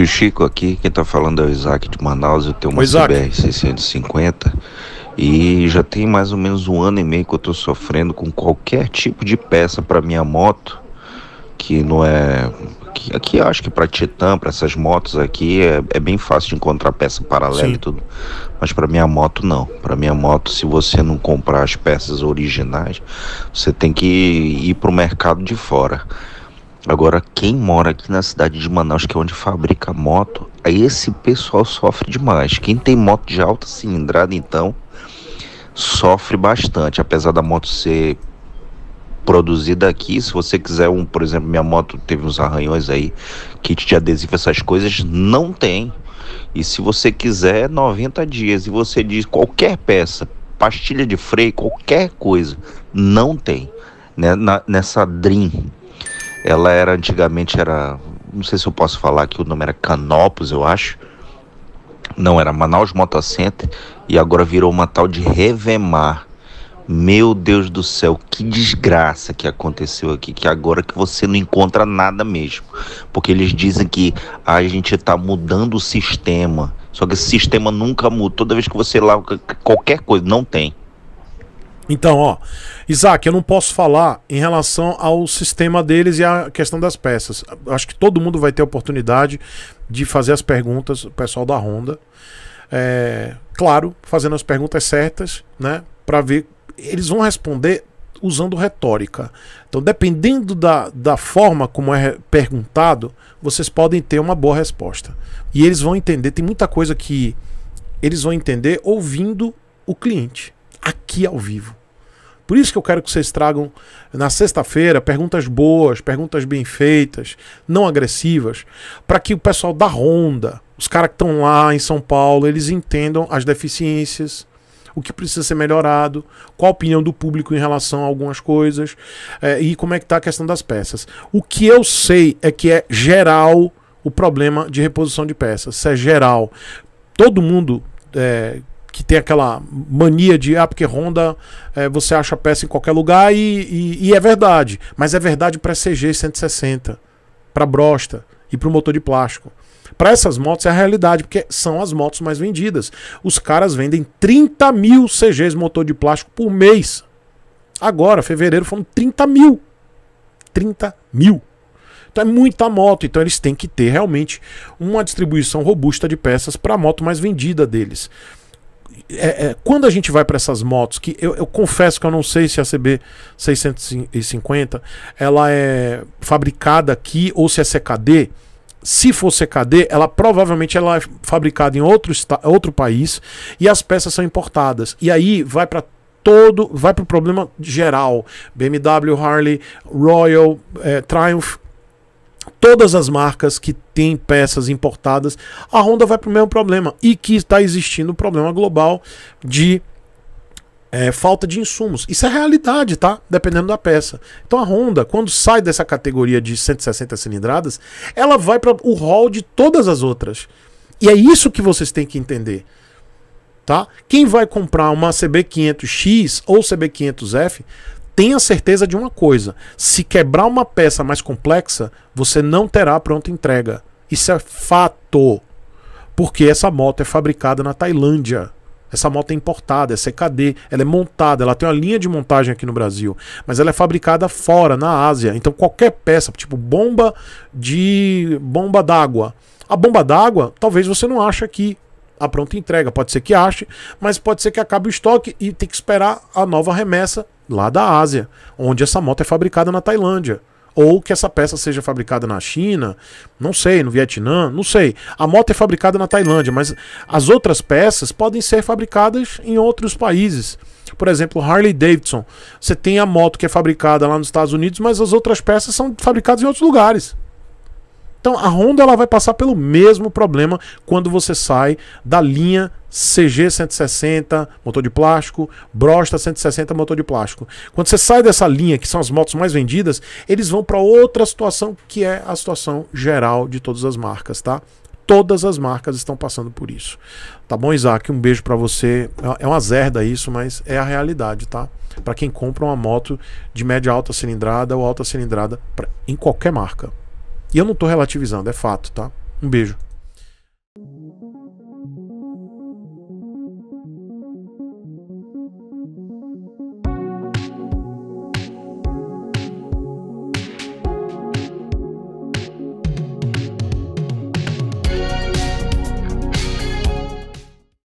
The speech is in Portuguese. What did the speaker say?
Tio Chico aqui, quem está falando é o Isaac de Manaus, eu tenho uma CBR 650 e já tem mais ou menos um ano e meio que eu estou sofrendo com qualquer tipo de peça para minha moto, que não é aqui, aqui acho que para Titan, para essas motos aqui, é, é, bem fácil de encontrar peça paralela Sim. e tudo. Mas para minha moto, não. Para minha moto, se você não comprar as peças originais, você tem que ir para o mercado de fora. Agora, quem mora aqui na cidade de Manaus, que é onde fabrica moto, aí esse pessoal sofre demais. Quem tem moto de alta cilindrada, então, sofre bastante. Apesar da moto ser produzida aqui, se você quiser um, por exemplo, minha moto teve uns arranhões aí, kit de adesivo, essas coisas, não tem. E se você quiser, 90 dias. E você diz qualquer peça, pastilha de freio, qualquer coisa, não tem. Né? Na, nessa Dream ela era antigamente era, não sei se eu posso falar que o nome era Canopus, eu acho. Não era Manaus Motocenter e agora virou uma tal de Revemar. Meu Deus do céu, que desgraça que aconteceu aqui, que agora que você não encontra nada mesmo. Porque eles dizem que a gente está mudando o sistema. Só que esse sistema nunca muda. Toda vez que você lá qualquer coisa, não tem. Então, ó, Isaac, eu não posso falar em relação ao sistema deles e à questão das peças. Acho que todo mundo vai ter a oportunidade de fazer as perguntas, o pessoal da Honda. É, claro, fazendo as perguntas certas, né? Para ver. Eles vão responder usando retórica. Então, dependendo da, da forma como é perguntado, vocês podem ter uma boa resposta. E eles vão entender, tem muita coisa que eles vão entender ouvindo o cliente, aqui ao vivo. Por isso que eu quero que vocês tragam na sexta-feira perguntas boas, perguntas bem feitas, não agressivas, para que o pessoal da Ronda, os caras que estão lá em São Paulo, eles entendam as deficiências, o que precisa ser melhorado, qual a opinião do público em relação a algumas coisas é, e como é que está a questão das peças. O que eu sei é que é geral o problema de reposição de peças. Isso é geral. Todo mundo é, que tem aquela mania de ah, porque Honda é, você acha peça em qualquer lugar e, e, e é verdade, mas é verdade para CG 160, para brosta e para o motor de plástico. Para essas motos é a realidade, porque são as motos mais vendidas. Os caras vendem 30 mil CGs motor de plástico por mês. Agora, fevereiro, foram 30 mil. 30 mil. Então é muita moto, então eles têm que ter realmente uma distribuição robusta de peças para a moto mais vendida deles é, é, quando a gente vai para essas motos, que eu, eu, confesso que eu não sei se a CB 650 ela é fabricada aqui ou se é CKD. Se for CKD, ela provavelmente ela é fabricada em outro, outro país e as peças são importadas. E aí vai para todo, vai para o problema geral. BMW, Harley, Royal, é, Triumph, todas as marcas que têm peças importadas, a Honda vai para o mesmo problema e que está existindo um problema global de é, falta de insumos. Isso é realidade, tá? Dependendo da peça. Então a Honda, quando sai dessa categoria de 160 cilindradas, ela vai para o hall de todas as outras. E é isso que vocês têm que entender. Tá? Quem vai comprar uma CB500X ou CB500F tenha certeza de uma coisa: se quebrar uma peça mais complexa, você não terá pronta entrega. Isso é fato. Porque essa moto é fabricada na Tailândia. Essa moto é importada, é CKD, ela é montada, ela tem uma linha de montagem aqui no Brasil, mas ela é fabricada fora, na Ásia. Então qualquer peça, tipo bomba de bomba d'água. A bomba d'água, talvez você não ache aqui a pronta entrega, pode ser que ache, mas pode ser que acabe o estoque e tem que esperar a nova remessa lá da Ásia, onde essa moto é fabricada na Tailândia. Ou que essa peça seja fabricada na China, não sei, no Vietnã, não sei. A moto é fabricada na Tailândia, mas as outras peças podem ser fabricadas em outros países. Por exemplo, Harley Davidson. Você tem a moto que é fabricada lá nos Estados Unidos, mas as outras peças são fabricadas em outros lugares. Então a Honda ela vai passar pelo mesmo problema quando você sai da linha CG 160, motor de plástico, Brosta 160, motor de plástico. Quando você sai dessa linha, que são as motos mais vendidas, eles vão para outra situação que é a situação geral de todas as marcas, tá? Todas as marcas estão passando por isso. Tá bom, Isaac? Um beijo para você. É uma zerda isso, mas é a realidade, tá? Para quem compra uma moto de média alta cilindrada ou alta cilindrada pra... em qualquer marca. E eu não tô relativizando, é fato, tá? Um beijo.